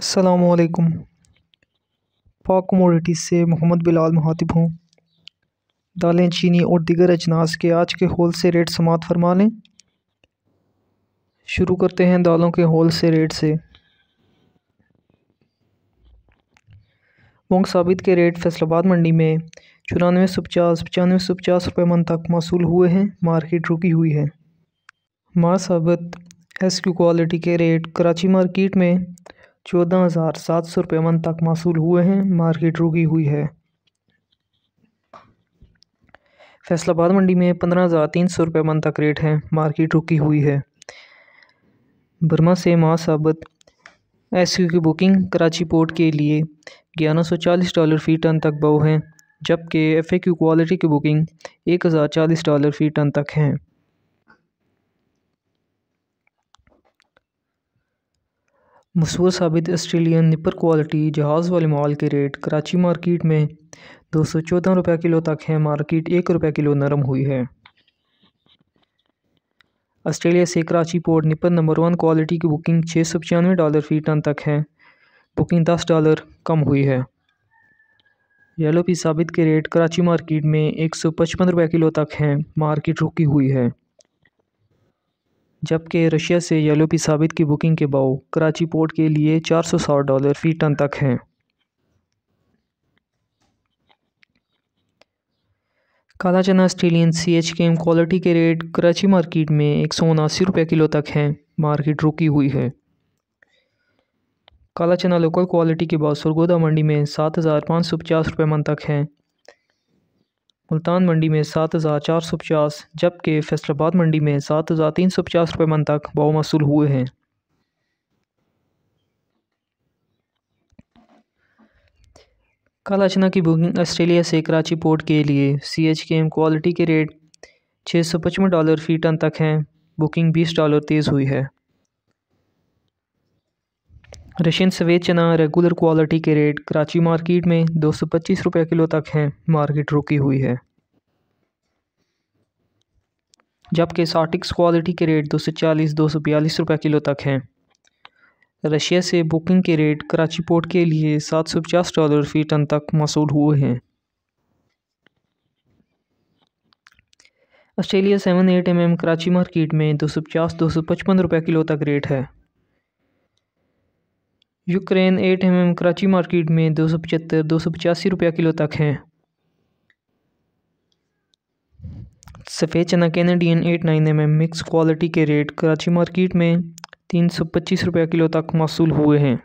असलकुम पाक कमोडिटीज़ से मोहम्मद बिलाल महातिब हूँ दालें चीनी और दिगर अजनास के आज के होल से रेट समात फरमा लें शुरू करते हैं दालों के होल से रेट से मोंग साबित के रेट फैसलाबाद मंडी में चौरानवे सौ पचास पचानवे सौ पचास रुपये मन तक मौसू हुए हैं मार्केट रुकी हुई है माँ साबित एस क्यू क्वालिटी के रेट कराची मार्केट में चौदह हज़ार सात सौ रुपये मन तक मौसू हुए हैं मार्केट रुकी हुई है फैसलाबाद मंडी में पंद्रह हज़ार तीन सौ रुपये मन तक रेट है मार्केट रुकी हुई है बर्मा से माँ साबत एस की बुकिंग कराची पोर्ट के लिए ग्यारह सौ चालीस डॉलर फी टन तक बव हैं जबकि एफ ए क्यू क्वालिटी की बुकिंग एक हज़ार चालीस डॉलर फी टन तक हैं मशहूर साबित आस्ट्रेलियन निपर क्वालिटी जहाज़ वाले माल के रेट कराची मार्केट में दो सौ चौदह रुपये किलो तक है मार्केट एक रुपये किलो नरम हुई है ऑस्ट्रेलिया से कराची पोर्ट निपर नंबर वन क्वालिटी की बुकिंग छः सौ पचानवे डॉलर फी टन तक है बुकिंग दस डॉलर कम हुई है येलो पी साबित के रेट कराची मार्केट में एक सौ पचपन रुपये किलो तक हैं मार्केट रुकी हुई है जबकि रशिया से येलोपी साबित की बुकिंग के बाव कराची पोर्ट के लिए चार सौ साठ डॉलर फ़ी टन तक हैं काला चना Australian C H K M quality के रेट कराची मार्केट में एक सौ उनासी रुपये किलो तक हैं मार्केट रुकी हुई है काला चना लोकल क्वालिटी के बाद सुरगोदा मंडी में सात हज़ार पाँच सौ पचास रुपये मन तक हैं मुल्तान मंडी में सात हज़ार चार सौ पचास जबकि फैसलाबाद मंडी में सात हज़ार तीन सौ पचास रुपये मन तक भाव मौसू हुए हैं कल अचना की बुकिंग ऑस्ट्रेलिया से कराची पोर्ट के लिए C H K M quality के रेट छः सौ पचपन डॉलर फी टन तक हैं बुकिंग बीस डॉलर तेज़ हुई है रशियन सवेद चना रेगुलर क्वालिटी के रेट कराची मार्केट में दो सौ पच्चीस रुपये किलो तक हैं मार्केट रुकी हुई है जबकि साटिक्स क्वालिटी के रेट दो सौ चालीस दो सौ बयालीस रुपये किलो तक हैं रशिया से बुकिंग के रेट कराची पोर्ट के लिए सात सौ पचास डॉलर फ़ी टन तक मौसू हुए हैं Australia seven eight M M Karachi market में दो सौ पचास दो सौ पचपन रुपये किलो तक रेट है Ukraine eight M M Karachi market में दो सौ पचहत्तर दो सौ पचासी रुपया किलो तक है सफ़ेद चना Canadian eight nine M M mix quality के रेट कराची मार्केट में तीन सौ पच्चीस रुपया किलो तक मौसू हुए हैं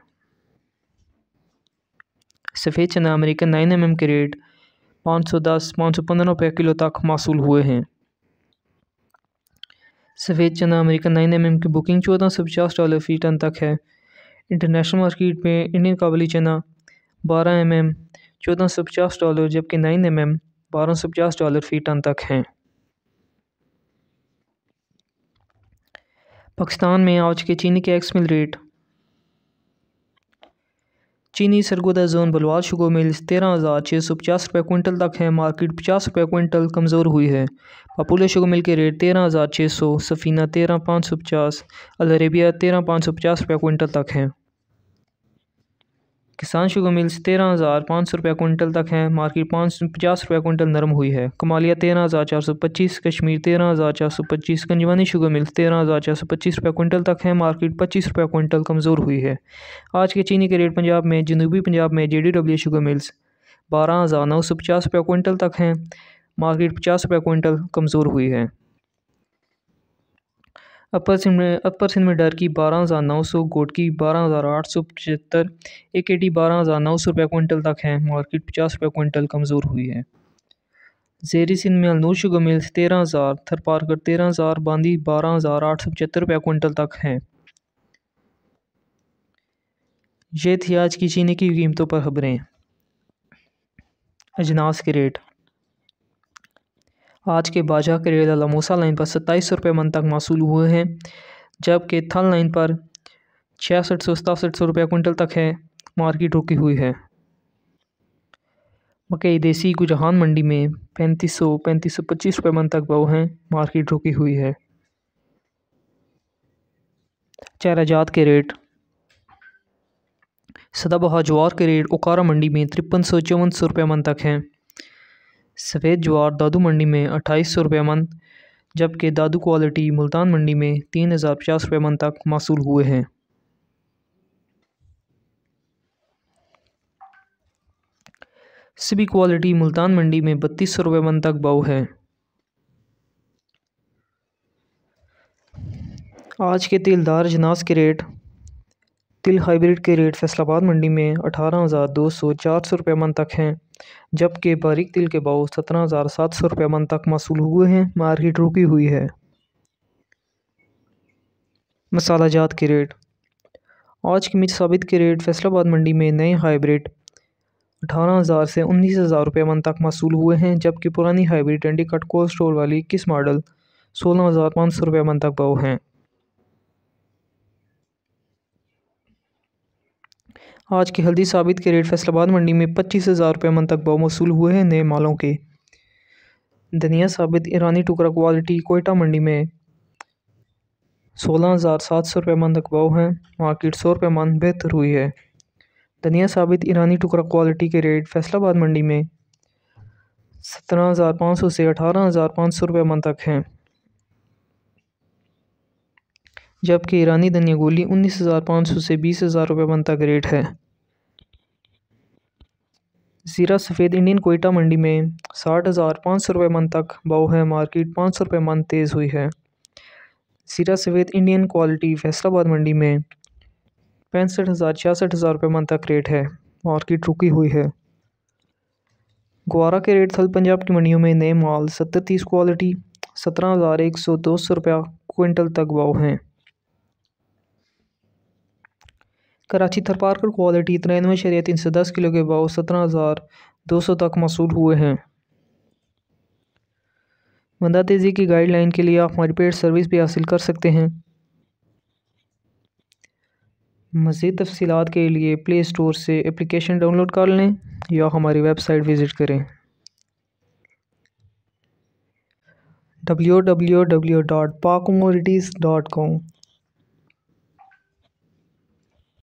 सफ़ेद चना अमेरिकन नाइन एम एम के रेट पाँच सौ दस पाँच सौ पंद्रह रुपये किलो तक मौसू हुए हैं सफ़ेद चना अमेरिकन नाइन एम एम की बुकिंग चौदह सौ पचास डॉलर फ़ी टन तक है इंटरनेशनल मार्केट में इंडियन काबली चना बारह एम एम चौदह सौ पचास डॉलर जबकि नाइन एम एम बारह सौ पचास डॉलर फी टन तक हैं पाकिस्तान में आज के चीनी के एक्स मिल रेट चीनी Sargodha zone Balwal sugar mill तेरह हज़ार छः सौ पचास रुपये क्विंटल तक है मार्केट पचास रुपये क्विंटल कमज़ोर हुई है पापुलर शुगर मिल के रेट तेरह हज़ार छः सौ सफ़ीना तेरह पाँच सौ पचास अलरेबिया तेरह पाँच सौ पचास रुपये क्विंटल तक हैं किसान शुगर मिल्स तेरह हज़ार पाँच सौ रुपये कुंटल तक हैं मार्केट पाँच सौ पचास रुपये कुंटल नरम हुई है कमालिया तेरह हज़ार चार सौ पच्चीस कश्मीर तेरह हज़ार चार सौ पच्चीस कंजवानी शुगर मिल्स तेरह हज़ार चार सौ पच्चीस रुपये कुंटल तक है मार्केट पच्चीस रुपये कुंटल कमज़ोर हुई है आज के चीनी के रेट पंजाब में जनूबी पंजाब में J D W sugar mills बारह हज़ार नौ सौ पचास रुपये कुंटल तक हैं मार्केट पचास रुपये कुंटल कमज़ोर हुई है अपर सिंध में अपर सिंध में डर की बारह हज़ार नौ सौ गोट की बारह हज़ार आठ सौ पचहत्तर ए के टी बारह हज़ार नौ सौ रुपये कुंटल तक है मार्केट पचास रुपये कुंटल कमज़ोर हुई है जेरी सिंध में अलनूर शुगर तेरह हज़ार थरपारकर तेरह हज़ार बांदी बारह हज़ार आठ सौ पचहत्तर रुपये कुंटल तक है ये थी आज की चीनी की कीमतों पर खबरें अजनास के रेट आज के बाजा करेला लमोसा लाइन पर सत्ताईस सौ रुपये मन तक मासूल हुए हैं जबकि थल लाइन पर छियासठ सौ सतासठ सौ रुपये कुंटल तक है मार्केट रुकी हुई है मकई देसी गुजहान मंडी में पैंतीस सौ पैंतीस सौ पच्चीस रुपये मन तक भाव हैं मार्केट रुकी हुई है चारा जात के रेट सदाबहा ज्वार के रेट ओकारा मंडी में तिरपन सौ चौवन सौ रुपये मन तक हैं सफ़ेद ज्वार दादू मंडी में अट्ठाईस सौ रुपये मन जबकि दादू क्वालिटी मुल्तान मंडी में तीन हज़ार पचास रुपये मन तक मौसूल हुए हैं सभी क्वालिटी मुल्तान मंडी में बत्तीस सौ रुपये मन तक बाऊ है आज के तिलदार जनाज के रेट तिल हाइब्रिड के रेट फैसलाबाद मंडी में अठारह हज़ार दो सौ चार सौ रुपये मन तक हैं जबकि बारीक तिल के भाव सत्रह हज़ार सात सौ रुपये मन तक मौसू हुए हैं मार्केट रुकी हुई है मसाला जात के रेट आज की मिर्च साबित के रेट फैसलाबाद मंडी में नए हाइब्रिड अठारह हज़ार से उन्नीस हज़ार रुपये मन तक मौसू हुए हैं जबकि पुरानी हाइब्रिड एंडी कट कोल्ड स्टोर वाली इक्कीस मॉडल सोलह हज़ार पाँच सौ रुपये मन तक भाव हैं आज की हल्दी साबित के रेट फैसलाबाद मंडी में पच्चीस हज़ार रुपये मन तक बमूसूल हुए हैं नए मालों के धनिया साबित ईरानी टुकड़ा क्वालिटी कोयटा मंडी में सोलह हज़ार सात सौ रुपये मन तक भाव हैं मार्केट सौ रुपये मन बेहतर हुई है धनिया साबित ईरानी टुकड़ा क्वालिटी के रेट फैसलाबाद मंडी में सत्रह हज़ार पाँच सौ से अठारह हज़ार पाँच सौ रुपये मन तक हैं जबकि ईरानी धनिया गोली उन्नीस हज़ार पाँच सौ से बीस हज़ार रुपये बनता तक रेट है ज़ीरा सफ़ेद इंडियन कोयटा मंडी में साठ हज़ार पाँच सौ रुपये मन तक भाव है मार्केट पाँच सौ रुपये मन तेज़ हुई है ज़ीरा सफ़ेद इंडियन क्वालिटी फैसलाबाद मंडी में पैंसठ हज़ार छियासठ हज़ार रुपये मन तक रेट है मार्केट रुकी हुई है ग्वारा के रेट थल पंजाब की मंडियों में नए माल सत्तर तीस क्वालिटी सत्रह हज़ार एक सौ दो सौ रुपया क्विंटल तक भाव हैं कराची थरपारकर क्वालिटी तिरानवे शरीय तीन सौ दस किलो के भाव सत्रह हज़ार दो सौ तक मौसूल हुए हैं मंदा तेज़ी की गाइडलाइन के लिए आप हमारी पेड सर्विस भी हासिल कर सकते हैं मज़ीद तफसीत के लिए प्ले स्टोर से एप्लीकेशन डाउनलोड कर लें या हमारी वेबसाइट विज़िट करें डब्ल्यू डब्ल्यू डब्ल्यू डॉट पाकमोरिटीज़ डॉट कॉम